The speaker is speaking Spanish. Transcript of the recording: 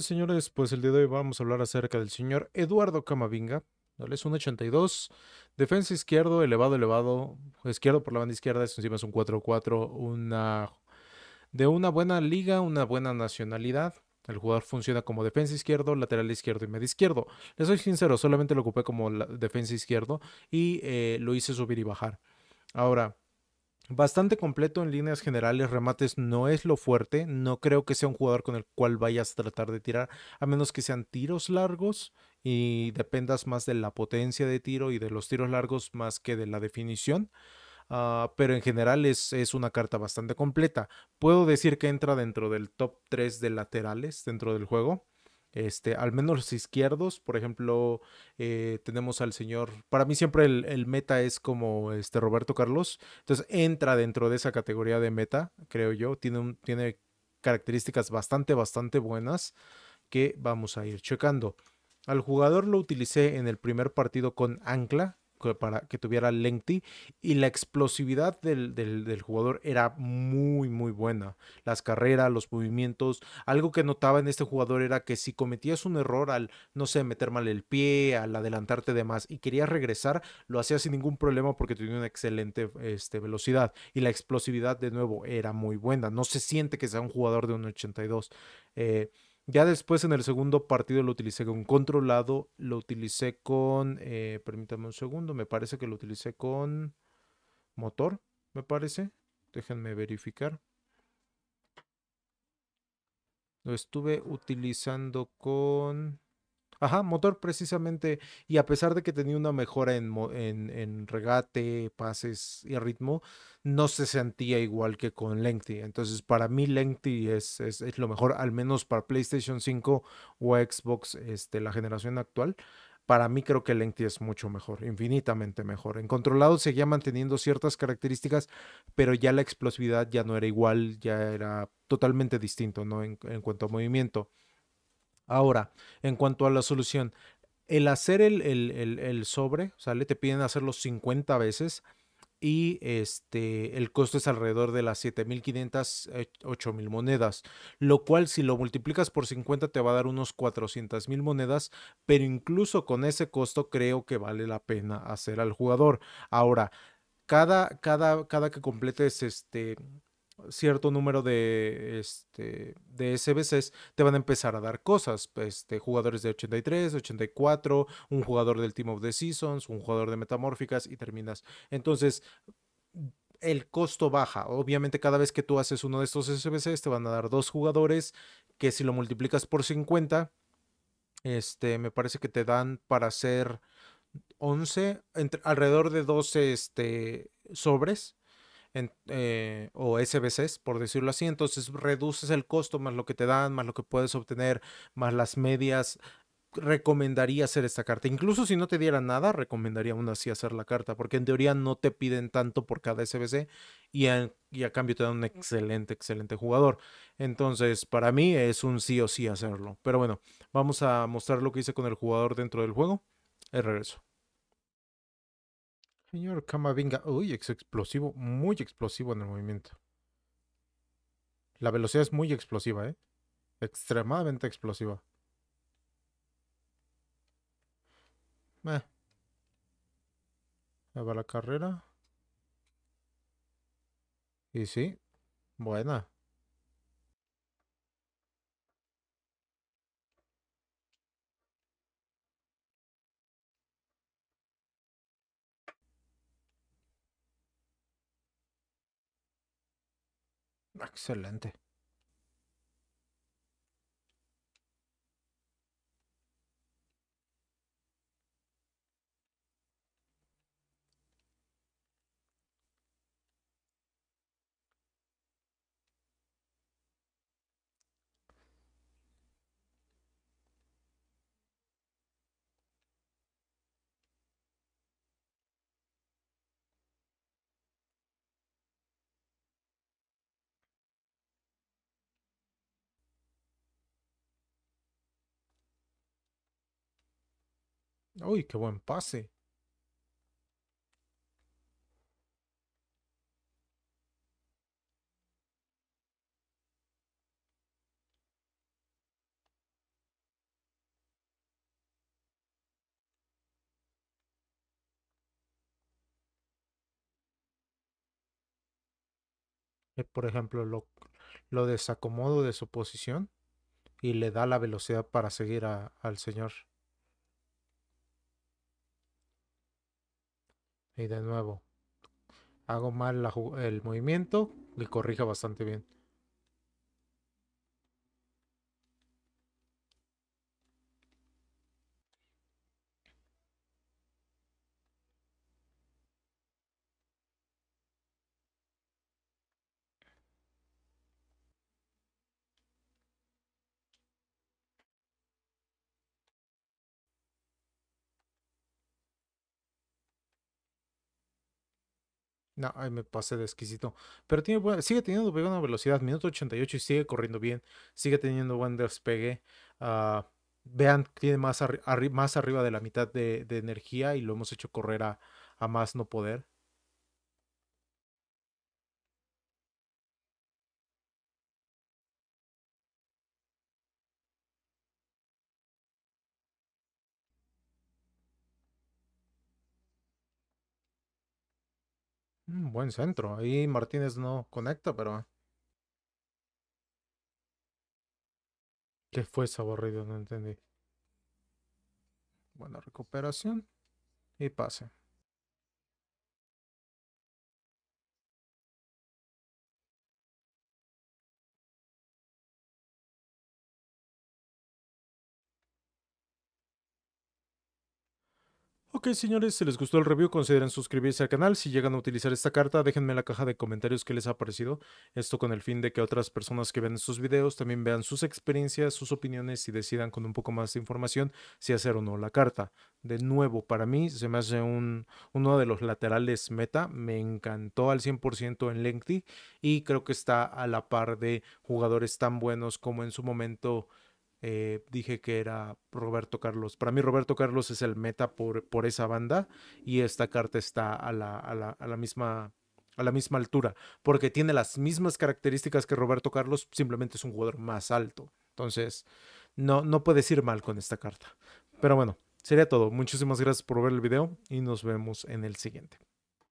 señores, pues el día de hoy vamos a hablar acerca del señor Eduardo Camavinga. Es un 82, defensa izquierdo, elevado, elevado, izquierdo por la banda izquierda, es encima es un 4-4, una, de una buena liga, una buena nacionalidad. El jugador funciona como defensa izquierdo, lateral izquierdo y medio izquierdo. Les soy sincero, solamente lo ocupé como defensa izquierdo y eh, lo hice subir y bajar. Ahora, Bastante completo en líneas generales, remates no es lo fuerte, no creo que sea un jugador con el cual vayas a tratar de tirar, a menos que sean tiros largos y dependas más de la potencia de tiro y de los tiros largos más que de la definición. Ah, pero en general es, es, una carta bastante completa. Puedo decir que entra dentro del top 3 de laterales dentro del juego este, al menos los izquierdos, por ejemplo, eh, tenemos al señor, para mí siempre el, meta es como este Roberto Carlos, entonces entra dentro de esa categoría de meta, creo yo, tiene, tiene características bastante, bastante buenas que vamos a ir checando. Al jugador lo utilicé en el primer partido con Ancla, para, que tuviera lengthy y la explosividad del, jugador era muy, muy buena. Las carreras, los movimientos. Algo que notaba en este jugador era que si cometías un error al, no sé, meter mal el pie, al adelantarte de más y querías regresar, lo hacías sin ningún problema porque tenía una excelente este, velocidad y la explosividad de nuevo era muy buena. No se siente que sea un jugador de un 82. Eh, ya después en el segundo partido lo utilicé con controlado, lo utilicé con, eh, permítame un segundo, me parece que lo utilicé con motor, me parece. Déjenme verificar. Lo estuve utilizando con Ajá, motor precisamente. Y a pesar de que tenía una mejora en, en, regate, pases y ritmo, no se sentía igual que con Lengthy. Entonces, para mí, Lengthy es, es, lo mejor, al menos para PlayStation 5 o Xbox, este, la generación actual. Para mí creo que Lengthy es mucho mejor, infinitamente mejor. En controlado seguía manteniendo ciertas características, pero ya la explosividad ya no era igual, ya era totalmente distinto, ¿no? En, en cuanto a movimiento. Ahora, en cuanto a la solución, el hacer el, el, el, sobre, ¿sale? Te piden hacerlo 50 veces y este, el costo es alrededor de las 7500, 8000 eh, monedas, lo cual si lo multiplicas por 50 te va a dar unos 400.000 monedas, pero incluso con ese costo creo que vale la pena hacer al jugador. Ahora, cada, cada, cada que completes este, cierto número de, este, de SBCs te van a empezar a dar cosas. Este, jugadores de 83, 84, un jugador del Team of the Seasons, un jugador de Metamórficas y terminas. Entonces, el costo baja. Obviamente, cada vez que tú haces uno de estos SBCs, te van a dar dos jugadores que si lo multiplicas por 50, este, me parece que te dan para hacer 11, entre, alrededor de 12 este, sobres eh, o SBCs, por decirlo así. Entonces reduces el costo más lo que te dan, más lo que puedes obtener, más las medias. Recomendaría hacer esta carta. Incluso si no te dieran nada, recomendaría aún así hacer la carta, porque en teoría no te piden tanto por cada SBC y y a cambio te dan un excelente, excelente jugador. Entonces, para mí es un sí o sí hacerlo. Pero bueno, vamos a mostrar lo que hice con el jugador dentro del juego. El regreso. Señor Camavinga, uy, es explosivo, muy explosivo en el movimiento. La velocidad es muy explosiva, ¿eh? Extremadamente explosiva. Eh. Ahí va la carrera. Y sí, buena. Excelente. Uy, qué buen pase. Eh, por ejemplo, lo, desacomodo de su posición y le da la velocidad para seguir al señor. Y de nuevo, hago mal el movimiento y corrija bastante bien. me pasé de exquisito. Pero tiene sigue teniendo buena velocidad, minuto 88 y sigue corriendo bien. Sigue teniendo buen despegue. Ah, vean, tiene más, más, arriba de la mitad de, energía y lo hemos hecho correr a, a más no poder. Un mm, buen centro. Ahí Martínez no conecta, pero. ¿Qué fue esa aburrido? No entendí. Buena recuperación. Y pase. Ok señores, si les gustó el review consideren suscribirse al canal, si llegan a utilizar esta carta déjenme en la caja de comentarios qué les ha parecido, esto con el fin de que otras personas que ven estos videos también vean sus experiencias, sus opiniones y decidan con un poco más de información si hacer o no la carta. De nuevo, para mí se me hace un, uno de los laterales meta, me encantó al 100% en Lengthy y creo que está a la par de jugadores tan buenos como en su momento... Eh, dije que era Roberto Carlos. Para mí Roberto Carlos es el meta por, por esa banda y esta carta está a la, a la, misma a la misma altura, porque tiene las mismas características que Roberto Carlos, simplemente es un jugador más alto. Entonces, no, no puedes ir mal con esta carta. Pero bueno, sería todo. Muchísimas gracias por ver el video y nos vemos en el siguiente.